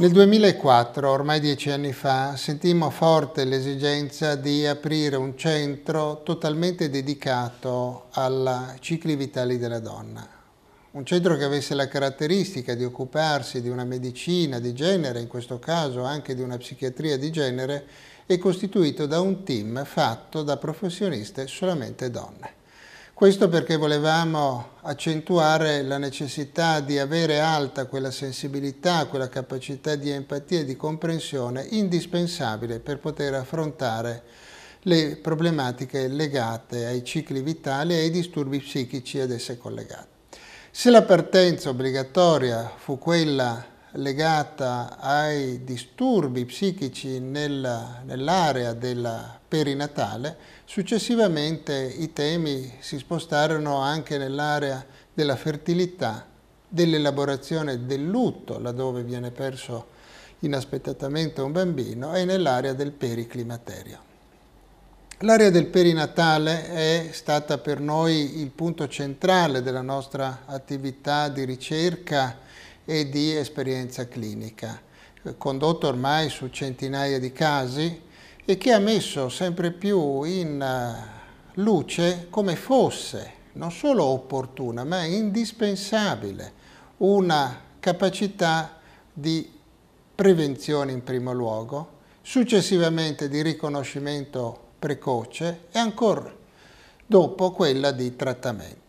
Nel 2004, ormai dieci anni fa, sentimmo forte l'esigenza di aprire un centro totalmente dedicato ai cicli vitali della donna. Un centro che avesse la caratteristica di occuparsi di una medicina di genere, in questo caso anche di una psichiatria di genere, e costituito da un team fatto da professioniste solamente donne. Questo perché volevamo accentuare la necessità di avere alta quella sensibilità, quella capacità di empatia e di comprensione indispensabile per poter affrontare le problematiche legate ai cicli vitali e ai disturbi psichici ad esse collegati. Se la partenza obbligatoria fu quella legata ai disturbi psichici nella, nell'area della perinatale, successivamente i temi si spostarono anche nell'area della fertilità, dell'elaborazione del lutto, laddove viene perso inaspettatamente un bambino, e nell'area del periclimaterio. L'area del perinatale è stata per noi il punto centrale della nostra attività di ricerca e di esperienza clinica, condotto ormai su centinaia di casi e che ha messo sempre più in eh, luce come fosse non solo opportuna ma indispensabile una capacità di prevenzione in primo luogo, successivamente di riconoscimento precoce e ancora dopo quella di trattamento.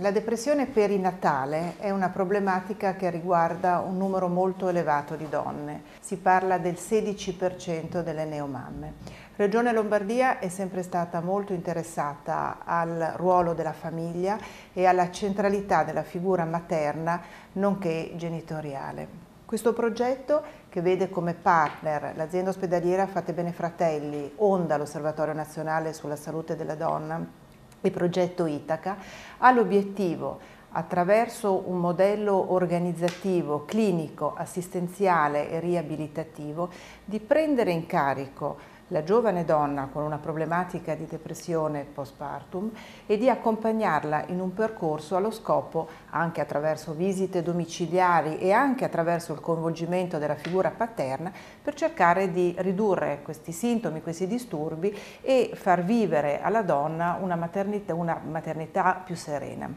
La depressione perinatale è una problematica che riguarda un numero molto elevato di donne, si parla del 16% delle neomamme. Regione Lombardia è sempre stata molto interessata al ruolo della famiglia e alla centralità della figura materna nonché genitoriale. Questo progetto che vede come partner l'azienda ospedaliera Fate Bene Fratelli, Onda, l'Osservatorio Nazionale sulla Salute della Donna, il progetto Itaca ha l'obiettivo attraverso un modello organizzativo, clinico, assistenziale e riabilitativo, di prendere in carico la giovane donna con una problematica di depressione postpartum e di accompagnarla in un percorso allo scopo, anche attraverso visite domiciliari e anche attraverso il coinvolgimento della figura paterna, per cercare di ridurre questi sintomi, questi disturbi e far vivere alla donna una maternità, una maternità più serena.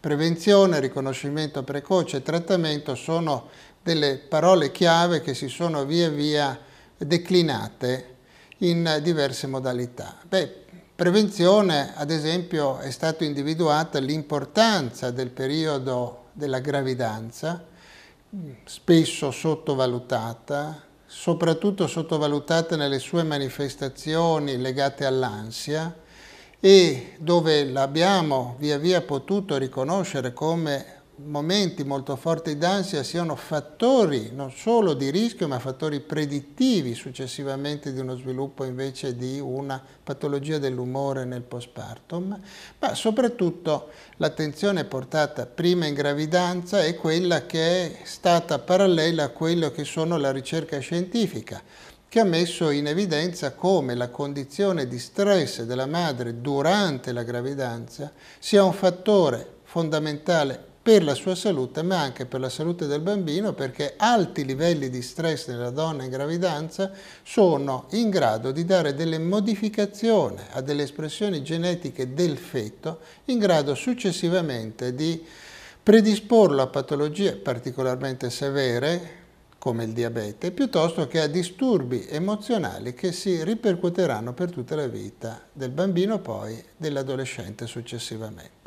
Prevenzione, riconoscimento precoce e trattamento sono delle parole chiave che si sono via via declinate in diverse modalità. Beh, prevenzione, ad esempio, è stata individuata l'importanza del periodo della gravidanza, spesso sottovalutata, soprattutto sottovalutata nelle sue manifestazioni legate all'ansia e dove l'abbiamo via via potuto riconoscere come momenti molto forti d'ansia siano fattori non solo di rischio ma fattori predittivi successivamente di uno sviluppo invece di una patologia dell'umore nel postpartum, ma soprattutto l'attenzione portata prima in gravidanza è quella che è stata parallela a quello che sono la ricerca scientifica che ha messo in evidenza come la condizione di stress della madre durante la gravidanza sia un fattore fondamentale per la sua salute ma anche per la salute del bambino perché alti livelli di stress nella donna in gravidanza sono in grado di dare delle modificazioni a delle espressioni genetiche del feto in grado successivamente di predisporlo a patologie particolarmente severe come il diabete, piuttosto che a disturbi emozionali che si ripercuoteranno per tutta la vita del bambino poi, dell'adolescente successivamente.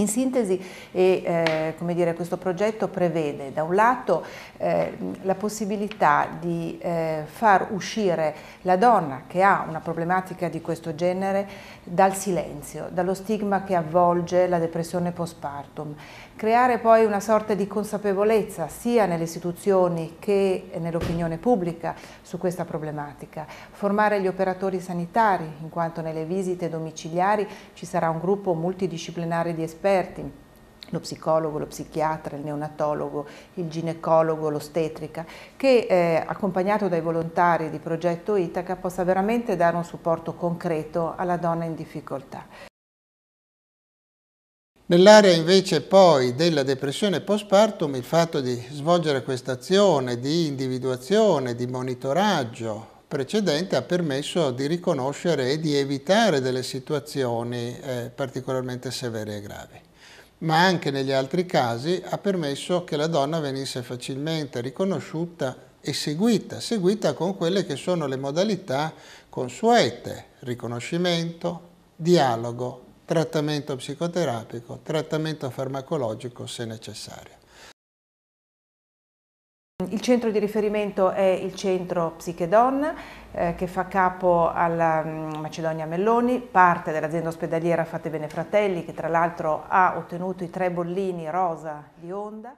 In sintesi, e, eh, dire, questo progetto prevede da un lato eh, la possibilità di eh, far uscire la donna che ha una problematica di questo genere dal silenzio, dallo stigma che avvolge la depressione postpartum, creare poi una sorta di consapevolezza sia nelle istituzioni che nell'opinione pubblica su questa problematica, formare gli operatori sanitari, in quanto nelle visite domiciliari ci sarà un gruppo multidisciplinare di esperti, lo psicologo, lo psichiatra, il neonatologo, il ginecologo, l'ostetrica, che eh, accompagnato dai volontari di progetto Itaca possa veramente dare un supporto concreto alla donna in difficoltà. Nell'area invece poi della depressione postpartum il fatto di svolgere questa azione di individuazione, di monitoraggio precedente ha permesso di riconoscere e di evitare delle situazioni eh, particolarmente severe e gravi ma anche negli altri casi ha permesso che la donna venisse facilmente riconosciuta e seguita, seguita con quelle che sono le modalità consuete, riconoscimento, dialogo, trattamento psicoterapico, trattamento farmacologico se necessario. Il centro di riferimento è il centro Psichedon eh, che fa capo alla mm, Macedonia Melloni, parte dell'azienda ospedaliera Fate Bene Fratelli che tra l'altro ha ottenuto i tre bollini rosa di Onda.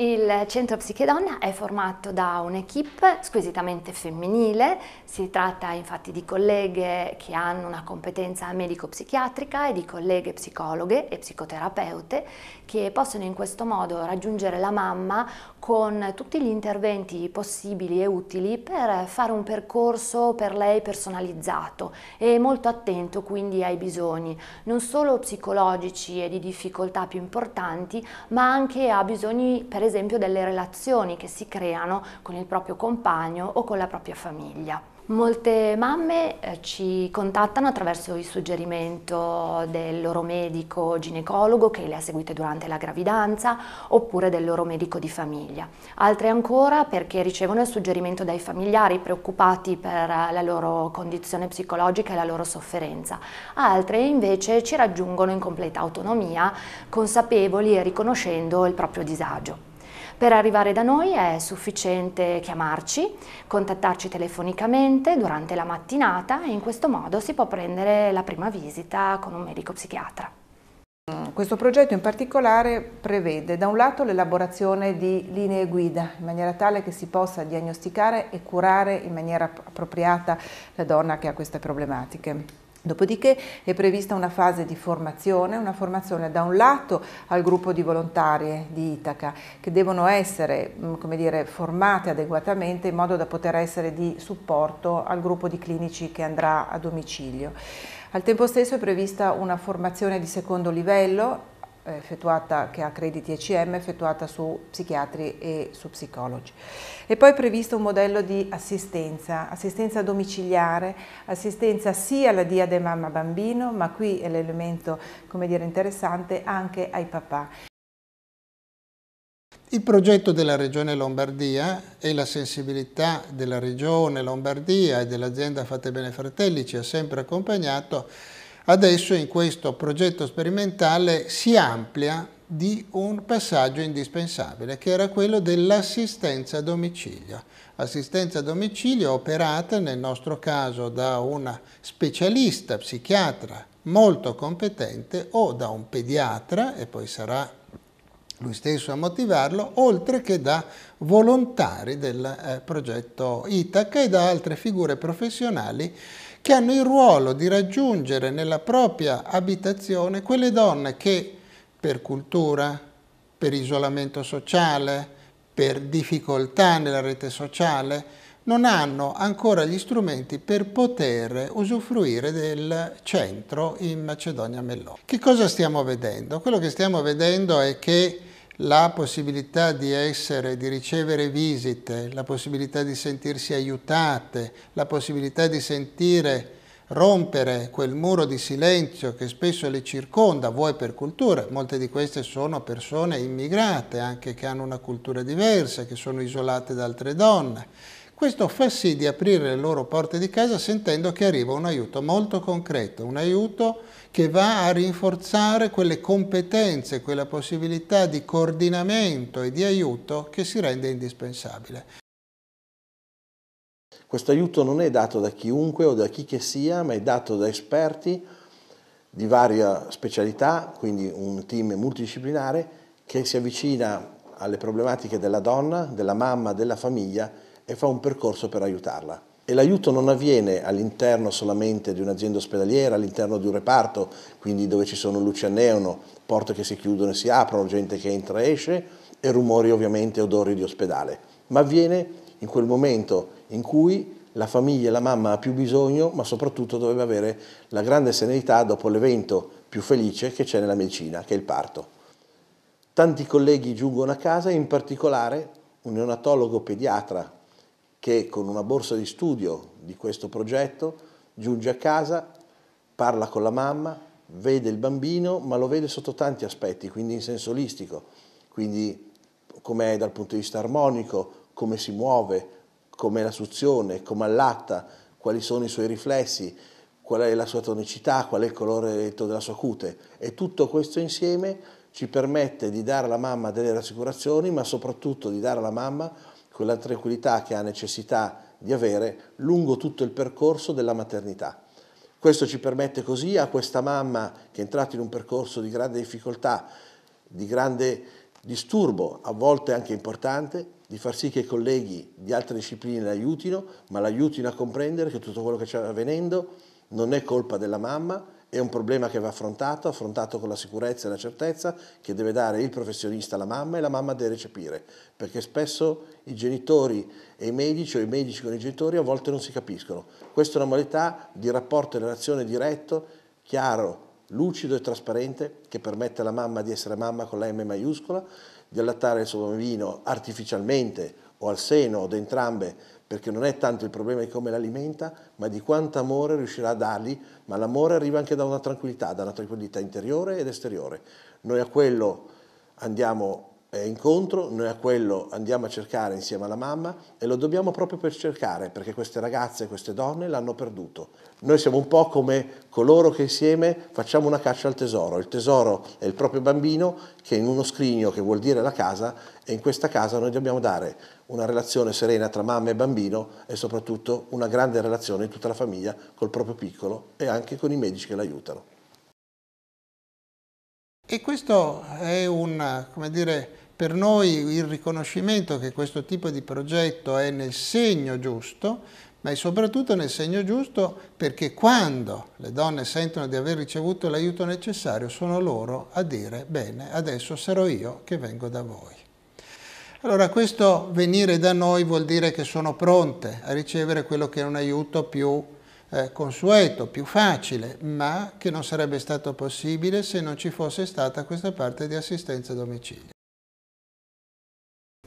Il Centro Psiche Donna è formato da un'equipe squisitamente femminile, si tratta infatti di colleghe che hanno una competenza medico-psichiatrica e di colleghe psicologhe e psicoterapeute che possono in questo modo raggiungere la mamma con tutti gli interventi possibili e utili per fare un percorso per lei personalizzato e molto attento quindi ai bisogni, non solo psicologici e di difficoltà più importanti, ma anche a bisogni per esempio esempio delle relazioni che si creano con il proprio compagno o con la propria famiglia. Molte mamme eh, ci contattano attraverso il suggerimento del loro medico ginecologo che le ha seguite durante la gravidanza oppure del loro medico di famiglia. Altre ancora perché ricevono il suggerimento dai familiari preoccupati per eh, la loro condizione psicologica e la loro sofferenza. Altre invece ci raggiungono in completa autonomia, consapevoli e riconoscendo il proprio disagio. Per arrivare da noi è sufficiente chiamarci, contattarci telefonicamente durante la mattinata e in questo modo si può prendere la prima visita con un medico psichiatra. Mm, questo progetto in particolare prevede da un lato l'elaborazione di linee guida in maniera tale che si possa diagnosticare e curare in maniera appropriata la donna che ha queste problematiche. Dopodiché è prevista una fase di formazione, una formazione da un lato al gruppo di volontarie di Itaca che devono essere mm, dire, formate adeguatamente in modo da poter essere di supporto al gruppo di clinici che andrà a domicilio. Al tempo stesso è prevista una formazione di secondo livello eh, effettuata, che ha crediti ECM effettuata su psichiatri e su psicologi. E poi è previsto un modello di assistenza, assistenza domiciliare, assistenza sia alla diade mamma bambino, ma qui è l'elemento dire, interessante anche ai papà. Il progetto della Regione Lombardia e la sensibilità della Regione Lombardia e dell'azienda Fate Bene Fratelli ci ha sempre accompagnato Adesso in questo progetto sperimentale si amplia di un passaggio indispensabile che era quello dell'assistenza a domicilio. Assistenza a domicilio operata nel nostro caso da una specialista psichiatra molto competente o da un pediatra, e poi sarà lui stesso a motivarlo, oltre che da volontari del eh, progetto Itaca e da altre figure professionali che hanno il ruolo di raggiungere nella propria abitazione quelle donne che per cultura, per isolamento sociale, per difficoltà nella rete sociale, non hanno ancora gli strumenti per poter usufruire del centro in Macedonia Mellò. Che cosa stiamo vedendo? Quello che stiamo vedendo è che la possibilità di essere, di ricevere visite, la possibilità di sentirsi aiutate, la possibilità di sentire rompere quel muro di silenzio che spesso le circonda, vuoi per cultura, molte di queste sono persone immigrate, anche che hanno una cultura diversa, che sono isolate da altre donne, questo fa sì di aprire le loro porte di casa sentendo che arriva un aiuto molto concreto, un aiuto che va a rinforzare quelle competenze, quella possibilità di coordinamento e di aiuto che si rende indispensabile. Questo aiuto non è dato da chiunque o da chi che sia, ma è dato da esperti di varia specialità, quindi un team multidisciplinare che si avvicina alle problematiche della donna, della mamma, della famiglia e fa un percorso per aiutarla. E l'aiuto non avviene all'interno solamente di un'azienda ospedaliera, all'interno di un reparto, quindi dove ci sono luci a neono, porte che si chiudono e si aprono, gente che entra e esce e rumori ovviamente, odori di ospedale, ma avviene in quel momento in cui la famiglia e la mamma ha più bisogno, ma soprattutto doveva avere la grande serenità dopo l'evento più felice che c'è nella medicina, che è il parto. Tanti colleghi giungono a casa, in particolare un neonatologo pediatra che con una borsa di studio di questo progetto giunge a casa, parla con la mamma, vede il bambino, ma lo vede sotto tanti aspetti, quindi in senso olistico, quindi com'è dal punto di vista armonico, come si muove, com'è la suzione, come allatta, quali sono i suoi riflessi, qual è la sua tonicità, qual è il colore della sua cute. E tutto questo insieme ci permette di dare alla mamma delle rassicurazioni, ma soprattutto di dare alla mamma quella tranquillità che ha necessità di avere lungo tutto il percorso della maternità. Questo ci permette così a questa mamma che è entrata in un percorso di grande difficoltà, di grande disturbo, a volte anche importante, di far sì che i colleghi di altre discipline l'aiutino, ma l'aiutino a comprendere che tutto quello che sta avvenendo non è colpa della mamma, è un problema che va affrontato, affrontato con la sicurezza e la certezza che deve dare il professionista alla mamma e la mamma deve recepire, perché spesso i genitori e i medici o i medici con i genitori a volte non si capiscono. Questa è una modalità di rapporto e relazione diretto, chiaro, lucido e trasparente che permette alla mamma di essere mamma con la M maiuscola, di allattare il suo bambino artificialmente o al seno o da entrambe perché non è tanto il problema di come l'alimenta, ma di quanto amore riuscirà a dargli, ma l'amore arriva anche da una tranquillità, da una tranquillità interiore ed esteriore. Noi a quello andiamo eh, incontro, noi a quello andiamo a cercare insieme alla mamma e lo dobbiamo proprio per cercare, perché queste ragazze, queste donne l'hanno perduto. Noi siamo un po' come coloro che insieme facciamo una caccia al tesoro. Il tesoro è il proprio bambino che è in uno scrigno, che vuol dire la casa, e in questa casa noi dobbiamo dare una relazione serena tra mamma e bambino e soprattutto una grande relazione in tutta la famiglia col proprio piccolo e anche con i medici che l'aiutano. E questo è un, come dire, per noi il riconoscimento che questo tipo di progetto è nel segno giusto, ma è soprattutto nel segno giusto perché quando le donne sentono di aver ricevuto l'aiuto necessario sono loro a dire bene, adesso sarò io che vengo da voi. Allora questo venire da noi vuol dire che sono pronte a ricevere quello che è un aiuto più eh, consueto, più facile, ma che non sarebbe stato possibile se non ci fosse stata questa parte di assistenza a domicilio.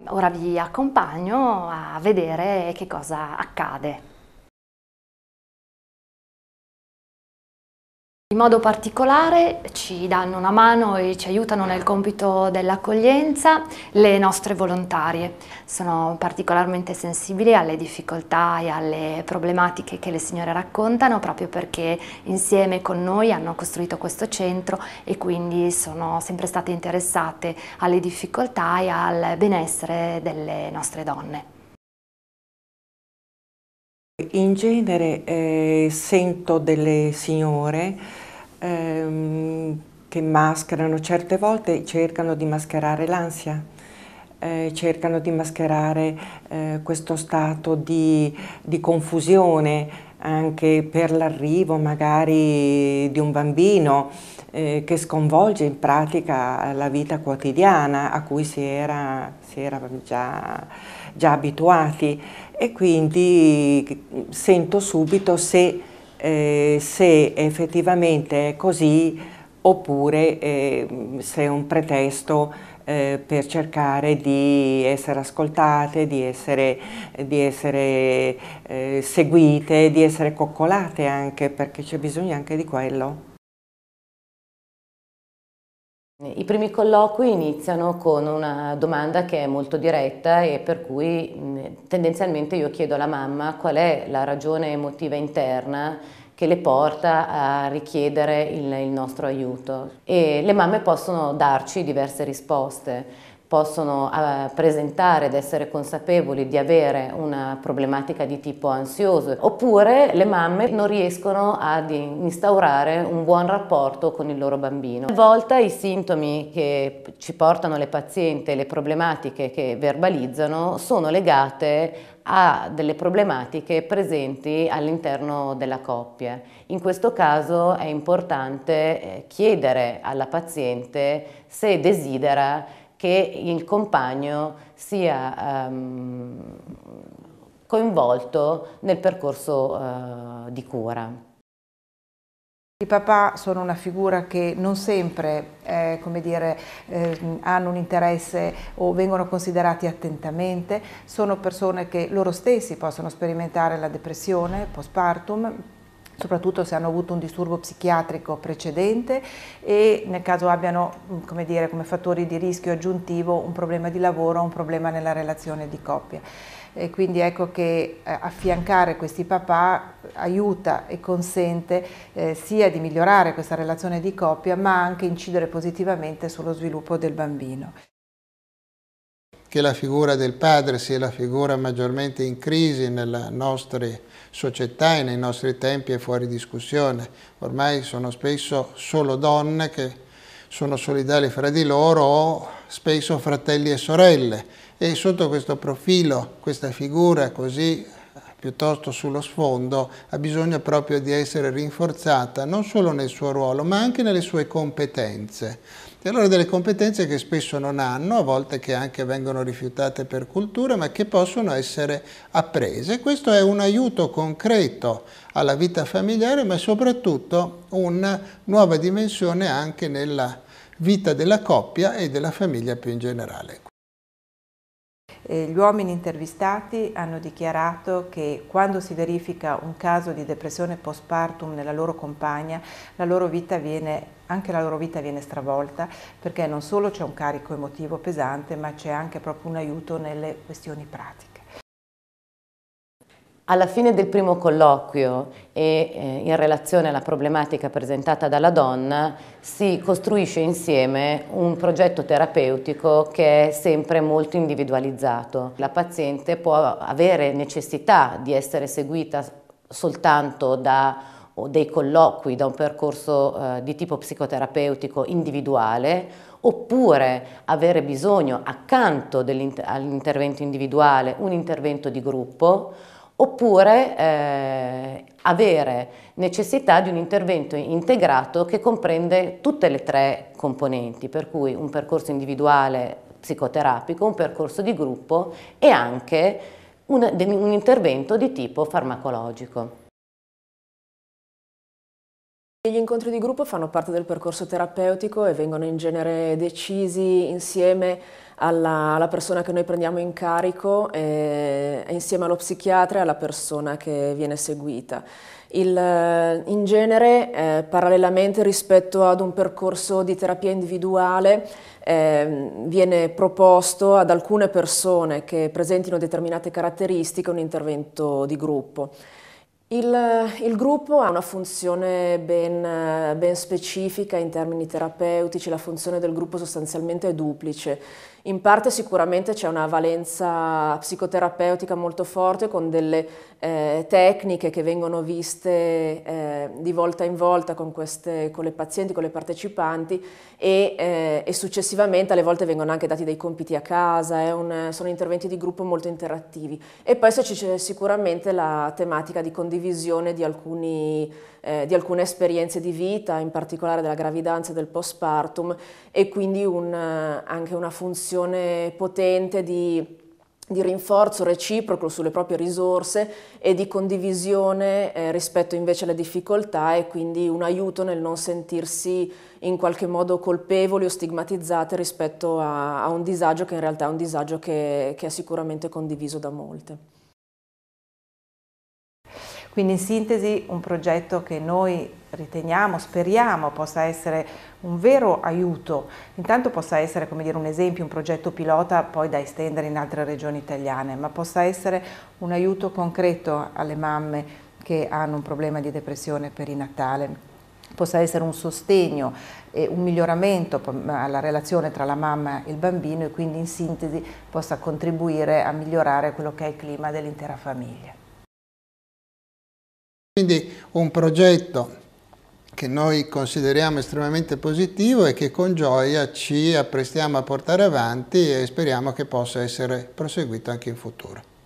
Ora vi accompagno a vedere che cosa accade. In modo particolare ci danno una mano e ci aiutano nel compito dell'accoglienza le nostre volontarie. Sono particolarmente sensibili alle difficoltà e alle problematiche che le signore raccontano proprio perché insieme con noi hanno costruito questo centro e quindi sono sempre state interessate alle difficoltà e al benessere delle nostre donne. In genere eh, sento delle signore ehm, che mascherano, certe volte cercano di mascherare l'ansia, eh, cercano di mascherare eh, questo stato di, di confusione anche per l'arrivo magari di un bambino eh, che sconvolge in pratica la vita quotidiana a cui si era, si era già già abituati e quindi sento subito se, eh, se effettivamente è così oppure eh, se è un pretesto eh, per cercare di essere ascoltate, di essere, di essere eh, seguite, di essere coccolate anche perché c'è bisogno anche di quello. I primi colloqui iniziano con una domanda che è molto diretta e per cui tendenzialmente io chiedo alla mamma qual è la ragione emotiva interna che le porta a richiedere il, il nostro aiuto e le mamme possono darci diverse risposte possono eh, presentare ed essere consapevoli di avere una problematica di tipo ansioso, oppure le mamme non riescono ad instaurare un buon rapporto con il loro bambino. A volte i sintomi che ci portano le pazienti, le problematiche che verbalizzano, sono legate a delle problematiche presenti all'interno della coppia. In questo caso è importante eh, chiedere alla paziente se desidera che il compagno sia um, coinvolto nel percorso uh, di cura. I papà sono una figura che non sempre eh, dire, eh, hanno un interesse o vengono considerati attentamente, sono persone che loro stessi possono sperimentare la depressione postpartum, soprattutto se hanno avuto un disturbo psichiatrico precedente e nel caso abbiano mm, come, dire, come fattori di rischio aggiuntivo un problema di lavoro o un problema nella relazione di coppia. E quindi ecco che eh, affiancare questi papà aiuta e consente eh, sia di migliorare questa relazione di coppia ma anche incidere positivamente sullo sviluppo del bambino che la figura del padre sia la figura maggiormente in crisi nelle nostre società e nei nostri tempi è fuori discussione. Ormai sono spesso solo donne che sono solidali fra di loro o spesso fratelli e sorelle e sotto questo profilo, questa figura così piuttosto sullo sfondo ha bisogno proprio di essere rinforzata non solo nel suo ruolo ma anche nelle sue competenze e allora delle competenze che spesso non hanno, a volte che anche vengono rifiutate per cultura, ma che possono essere apprese. Questo è un aiuto concreto alla vita familiare, ma soprattutto una nuova dimensione anche nella vita della coppia e della famiglia più in generale. Eh, gli uomini intervistati hanno dichiarato che quando si verifica un caso di depressione postpartum nella loro compagna, la loro vita viene anche la loro vita viene stravolta perché non solo c'è un carico emotivo pesante ma c'è anche proprio un aiuto nelle questioni pratiche. Alla fine del primo colloquio e eh, in relazione alla problematica presentata dalla donna si costruisce insieme un progetto terapeutico che è sempre molto individualizzato. La paziente può avere necessità di essere seguita soltanto da dei colloqui, da un percorso eh, di tipo psicoterapeutico individuale oppure avere bisogno accanto all'intervento individuale un intervento di gruppo oppure eh, avere necessità di un intervento integrato che comprende tutte le tre componenti, per cui un percorso individuale psicoterapico, un percorso di gruppo e anche un, un intervento di tipo farmacologico. Gli incontri di gruppo fanno parte del percorso terapeutico e vengono in genere decisi insieme alla, alla persona che noi prendiamo in carico e, insieme allo psichiatra e alla persona che viene seguita. Il, eh, in genere, eh, parallelamente rispetto ad un percorso di terapia individuale, eh, viene proposto ad alcune persone che presentino determinate caratteristiche un intervento di gruppo. Il, il gruppo ha una funzione ben, eh, ben specifica in termini terapeutici, la funzione del gruppo sostanzialmente è duplice. In parte sicuramente c'è una valenza psicoterapeutica molto forte con delle eh, tecniche che vengono viste eh, di volta in volta con, queste, con, le pazienti, con le partecipanti e, eh, e, successivamente alle volte vengono anche dati dei compiti a casa, un, sono interventi di gruppo molto interattivi. E poi c'è sicuramente la tematica di condivisione di, alcuni, eh, di alcune esperienze di vita, in particolare della gravidanza e del postpartum e quindi un, anche una funzione un'azione potente di di rinforzo reciproco sulle proprie risorse e di condivisione eh, rispetto invece alle difficoltà e quindi un aiuto nel non sentirsi in qualche modo colpevoli o stigmatizzate rispetto a, a un disagio che in realtà è un disagio che, che è sicuramente condiviso da molte. Quindi in sintesi un progetto che noi riteniamo, speriamo possa essere un vero aiuto, intanto possa essere come dire, un esempio, un progetto pilota poi da estendere in altre regioni italiane, ma possa essere un aiuto concreto alle mamme che hanno un problema di depressione perinatale possa essere un sostegno e un miglioramento alla relazione tra la mamma e il bambino e quindi in sintesi possa contribuire a migliorare quello che è il clima dell'intera famiglia. Quindi un progetto che noi consideriamo estremamente positivo e che con gioia ci apprestiamo a portare avanti e speriamo che possa essere proseguito anche in futuro.